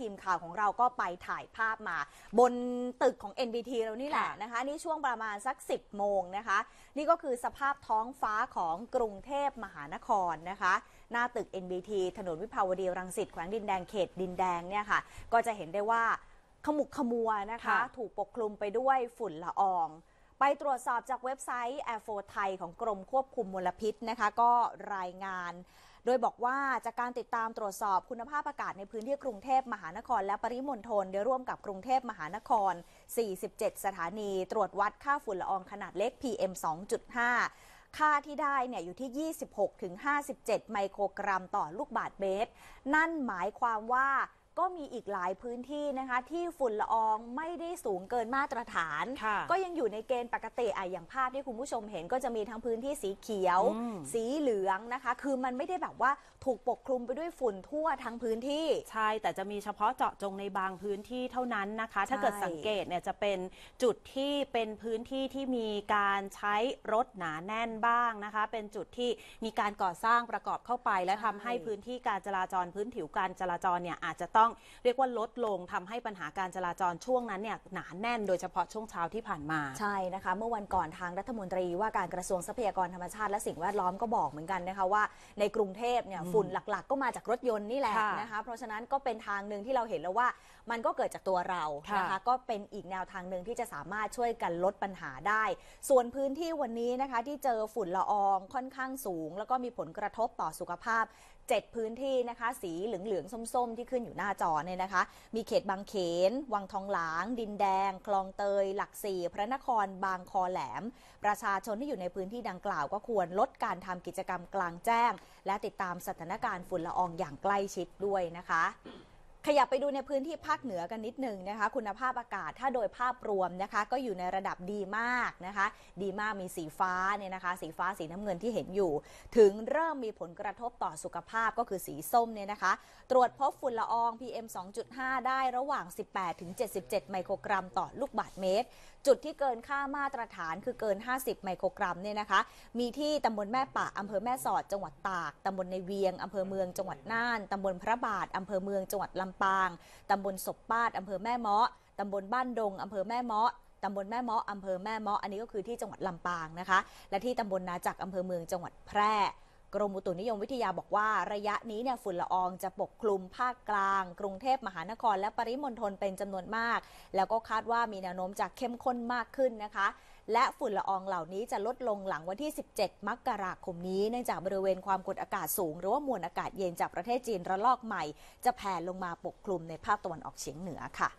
ทีมข่าวของเราก็ไปถ่ายภาพมา บนตึกของ NBT เรานี่แหละนะคะ นี่ช่วงประมาณสัก 10โมงนะคะ นี่ก็คือสภาพท้องฟ้าของกรุงเทพมหานครนะคะหน้าตึก NBT ถนนวิภาวดีรังสิตแขวงดินแดงเขตดินแดงเนี่ยค่ะ ก็จะเห็นได้ว่าขมุกขมัวนะคะ ถูกปกคลุมไปด้วยฝุ่นละออง ไปตรวจสอบจากเว็บไซต์ Air4 ไทยของกรมควบคุมมลพิษนะคะก็รายงานโดยบอกว่าจากการติดตามตรวจสอบคุณภาพอากาศในพื้นที่กรุงเทพมหานครและปริมณฑลโดยร่วมกับกรุงเทพมหานคร 47 สถานี ตรวจวัดค่าฝุ่นละอองขนาดเล็ก PM 2.5 ค่าที่ได้เนี่ยอยู่ที่ 26-57 ไมโครกรัมต่อลูกบาทเมตรนั่นหมายความว่าก็มีอีกหลายพื้นที่นะคะ ที่ฝุ่นละอองไม่ได้สูงเกินมาตรฐาน ก็ยังอยู่ในเกณฑ์ปกติอะอย่างภาพที่คุณผู้ชมเห็น ก็จะมีทั้งพื้นที่สีเขียวสีเหลืองนะคะ คือมันไม่ได้แบบว่าถูกปกคลุมไปด้วยฝุ่นทั่วทั้งพื้นที่ ใช่แต่จะมีเฉพาะเจาะจงในบางพื้นที่เท่านั้นนะคะ ถ้าเกิดสังเกตเนี่ยจะเป็นจุดที่เป็นพื้นที่ที่มีการใช้รถหนาแน่นบ้างนะคะ เป็นจุดที่มีการก่อสร้างประกอบเข้าไป และทำให้พื้นที่การจราจรพื้นผิวการจราจรเนี่ยอาจจะต้ององเรียกว่าลดลงทำให้ปัญหาการจราจรช่วงนั้นเนี่ยหนาแน่นโดยเฉพาะช่วงเช้าที่ผ่านมาใช่นะคะ เมื่อวันก่อนทางรัฐมนตรีว่าการกระทรวงทรัพยากรธรรมชาติและสิ่งแวดล้อมก็บอกเหมือนกันนะคะ ว่าในกรุงเทพเนี่ยฝุ่นหลักๆก็มาจากรถยนต์นี่แหละนะคะ เพราะฉะนั้นก็เป็นทางหนึ่งที่เราเห็นแล้วว่ามันก็เกิดจากตัวเรานะคะก็เป็นอีกแนวทางหนึ่งที่จะสามารถช่วยกันลดปัญหาได้ ส่วนพื้นที่วันนี้นะคะที่เจอฝุ่นละออง ค่อนข้างสูง แล้วก็มีผลกระทบต่อสุขภาพ7พื้นที่นะคะสีเหลืองๆส้มๆ ที่ขึ้นอยู่หน้าจอเนี่ยนะคะ มีเขตบางเขน วังทองหลาง ดินแดง คลองเตย หลักสี่ พระนคร บางคอแหลม ประชาชนที่อยู่ในพื้นที่ดังกล่าวก็ควรลดการทำกิจกรรมกลางแจ้ง และติดตามสถานการณ์ฝุ่นละอองอย่างใกล้ชิดด้วยนะคะขยับไปดูในพื้นที่ภาคเหนือกันนิดนึงนะคะ คุณภาพอากาศถ้าโดยภาพรวมนะคะ ก็อยู่ในระดับดีมากนะคะ ดีมากมีสีฟ้าเนี่ยนะคะ สีฟ้าสีน้ำเงินที่เห็นอยู่ ถึงเริ่มมีผลกระทบต่อสุขภาพก็คือสีส้มเนี่ยนะคะ ตรวจพบฝุ่นละออง PM 2.5 ได้ระหว่าง 18ถึง77 ไมโครกรัมต่อลูกบาศก์เมตร จุดที่เกินค่ามาตรฐาน คือเกิน 50 ไมโครกรัมเนี่ยนะคะมีที่ตาบลแม่ปะอำเภอแม่สอดจังหวัดตากตาบลในเวียงอำเภอเมืองจังหวัดน่านตาบลพระบาทอำเภอเมืองจังหวัดลำำปาง ตำบลศพปาดอำเภอแม่เมาะ ตำบลบ้านดงอำเภอแม่เมาะ ตำบลแม่เมาะอำเภอแม่เมาะ อันนี้ก็คือที่จังหวัดลำปางนะคะ และที่ตำบลนาจักอำเภอเมืองจังหวัดแพร่กรม อุตุนิยมวิทยาบอกว่าระยะนี้ เนี่ย ฝุ่น ละอองจะปกคลุม ภาคกลาง กรุงเทพมหานคร และปริมณฑลเป็นจำนวนมาก แล้วก็คาดว่ามีแนวโน้มจะ เข้มข้นมากขึ้นนะคะ และฝุ่นละออง เหล่านี้จะลดลงหลัง วัน ที่ 17มกราคม นี้เนื่องจากบริเวณความกดอากาศสูงหรือว่ามวลอากาศเย็นจากประเทศจีนระลอกใหม่ จะแผ่ลงมาปกคลุมในภาคตะวันออกเฉียงเหนือค่ะ